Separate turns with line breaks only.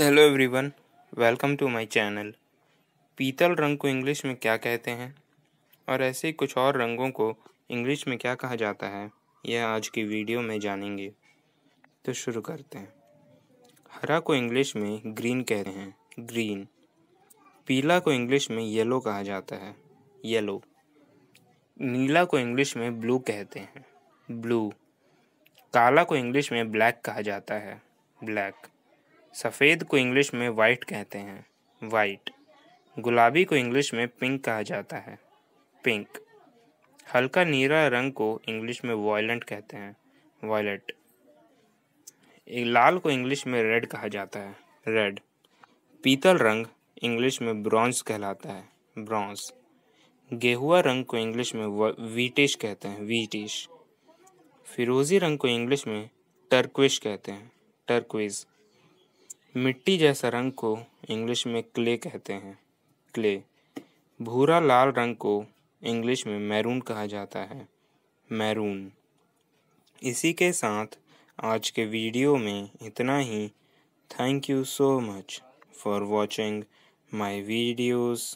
hello everyone welcome to my channel पीतल रंग को इंग्लिश में क्या कहते हैं और ऐसे ही कुछ और रंगों को इंग्लिश में क्या कहा जाता है यह आज की वीडियो में जानेंगे तो शुरू करते हैं हरा को इंग्लिश में ग्रीन कह रहे हैं ग्रीन पीला को इंग्लिश में येलो कहा जाता है येलो नीला को इंग्लिश में ब्लू कहते हैं ब्लू काला को इंग्लिश में ब्लैक कहा जाता है ब्लैक सफ़ेद को इंग्लिश में वाइट कहते हैं वाइट गुलाबी को इंग्लिश में पिंक कहा जाता है पिंक हल्का नीला रंग को इंग्लिश में वॉयलेंट कहते हैं वॉयलेट लाल को इंग्लिश में रेड कहा जाता है रेड पीतल रंग इंग्लिश में ब्रॉन्ज कहलाता है ब्रॉन्ज गेहुआ रंग को इंग्लिश में वीटिश कहते हैं वीटिश फिरोज़ी रंग को इंग्लिश में टर्क्विश कहते हैं टर्क्विज़ मिट्टी जैसा रंग को इंग्लिश में क्ले कहते हैं क्ले भूरा लाल रंग को इंग्लिश में मैरून कहा जाता है मैरून इसी के साथ आज के वीडियो में इतना ही thank you so much for watching my videos